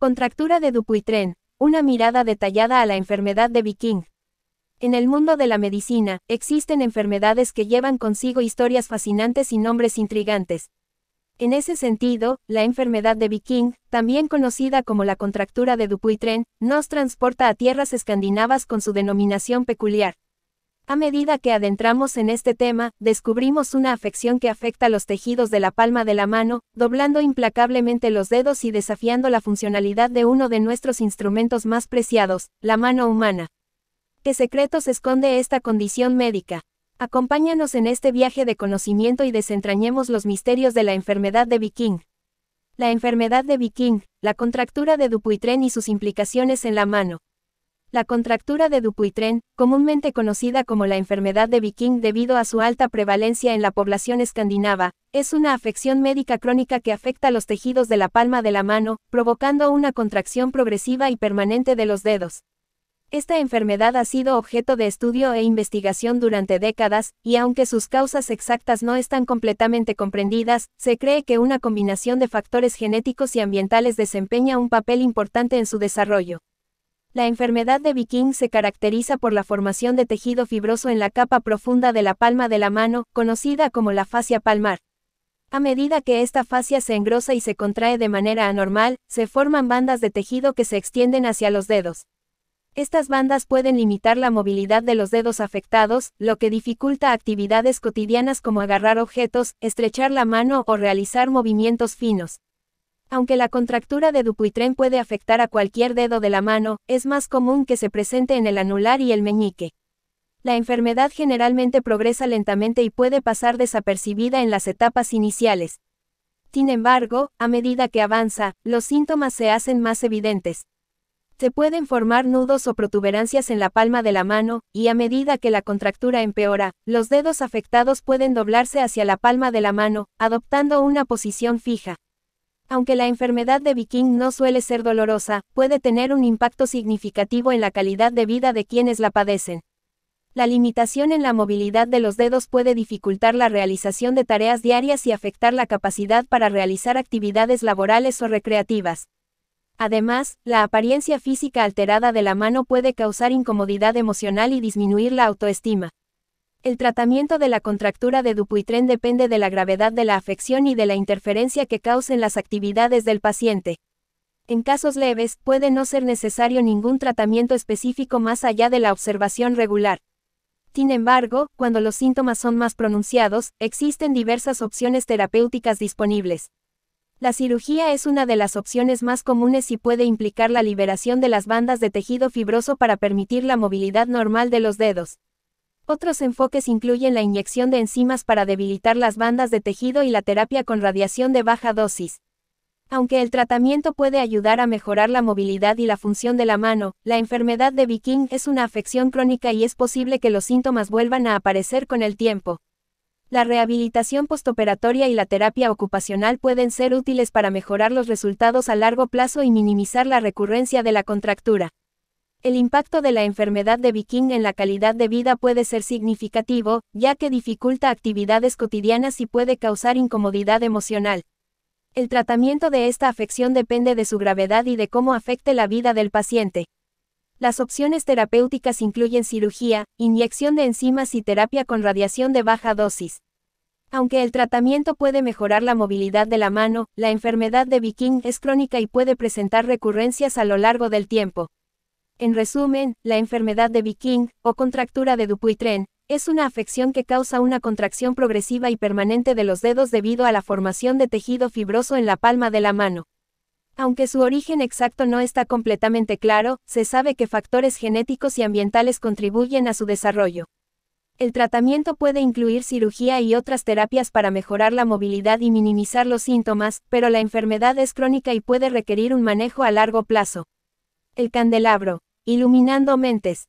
Contractura de Dupuytren, una mirada detallada a la enfermedad de Viking. En el mundo de la medicina, existen enfermedades que llevan consigo historias fascinantes y nombres intrigantes. En ese sentido, la enfermedad de Viking, también conocida como la contractura de Dupuytren, nos transporta a tierras escandinavas con su denominación peculiar. A medida que adentramos en este tema, descubrimos una afección que afecta los tejidos de la palma de la mano, doblando implacablemente los dedos y desafiando la funcionalidad de uno de nuestros instrumentos más preciados, la mano humana. ¿Qué secretos esconde esta condición médica? Acompáñanos en este viaje de conocimiento y desentrañemos los misterios de la enfermedad de Viking. La enfermedad de Viking, la contractura de Dupuytren y sus implicaciones en la mano. La contractura de Dupuytren, comúnmente conocida como la enfermedad de Viking debido a su alta prevalencia en la población escandinava, es una afección médica crónica que afecta los tejidos de la palma de la mano, provocando una contracción progresiva y permanente de los dedos. Esta enfermedad ha sido objeto de estudio e investigación durante décadas, y aunque sus causas exactas no están completamente comprendidas, se cree que una combinación de factores genéticos y ambientales desempeña un papel importante en su desarrollo. La enfermedad de Viking se caracteriza por la formación de tejido fibroso en la capa profunda de la palma de la mano, conocida como la fascia palmar. A medida que esta fascia se engrosa y se contrae de manera anormal, se forman bandas de tejido que se extienden hacia los dedos. Estas bandas pueden limitar la movilidad de los dedos afectados, lo que dificulta actividades cotidianas como agarrar objetos, estrechar la mano o realizar movimientos finos. Aunque la contractura de Dupuytren puede afectar a cualquier dedo de la mano, es más común que se presente en el anular y el meñique. La enfermedad generalmente progresa lentamente y puede pasar desapercibida en las etapas iniciales. Sin embargo, a medida que avanza, los síntomas se hacen más evidentes. Se pueden formar nudos o protuberancias en la palma de la mano, y a medida que la contractura empeora, los dedos afectados pueden doblarse hacia la palma de la mano, adoptando una posición fija. Aunque la enfermedad de Viking no suele ser dolorosa, puede tener un impacto significativo en la calidad de vida de quienes la padecen. La limitación en la movilidad de los dedos puede dificultar la realización de tareas diarias y afectar la capacidad para realizar actividades laborales o recreativas. Además, la apariencia física alterada de la mano puede causar incomodidad emocional y disminuir la autoestima. El tratamiento de la contractura de Dupuytren depende de la gravedad de la afección y de la interferencia que causen las actividades del paciente. En casos leves, puede no ser necesario ningún tratamiento específico más allá de la observación regular. Sin embargo, cuando los síntomas son más pronunciados, existen diversas opciones terapéuticas disponibles. La cirugía es una de las opciones más comunes y puede implicar la liberación de las bandas de tejido fibroso para permitir la movilidad normal de los dedos. Otros enfoques incluyen la inyección de enzimas para debilitar las bandas de tejido y la terapia con radiación de baja dosis. Aunque el tratamiento puede ayudar a mejorar la movilidad y la función de la mano, la enfermedad de Viking es una afección crónica y es posible que los síntomas vuelvan a aparecer con el tiempo. La rehabilitación postoperatoria y la terapia ocupacional pueden ser útiles para mejorar los resultados a largo plazo y minimizar la recurrencia de la contractura. El impacto de la enfermedad de Viking en la calidad de vida puede ser significativo, ya que dificulta actividades cotidianas y puede causar incomodidad emocional. El tratamiento de esta afección depende de su gravedad y de cómo afecte la vida del paciente. Las opciones terapéuticas incluyen cirugía, inyección de enzimas y terapia con radiación de baja dosis. Aunque el tratamiento puede mejorar la movilidad de la mano, la enfermedad de Viking es crónica y puede presentar recurrencias a lo largo del tiempo. En resumen, la enfermedad de Viking, o contractura de Dupuytren, es una afección que causa una contracción progresiva y permanente de los dedos debido a la formación de tejido fibroso en la palma de la mano. Aunque su origen exacto no está completamente claro, se sabe que factores genéticos y ambientales contribuyen a su desarrollo. El tratamiento puede incluir cirugía y otras terapias para mejorar la movilidad y minimizar los síntomas, pero la enfermedad es crónica y puede requerir un manejo a largo plazo. El candelabro, iluminando mentes,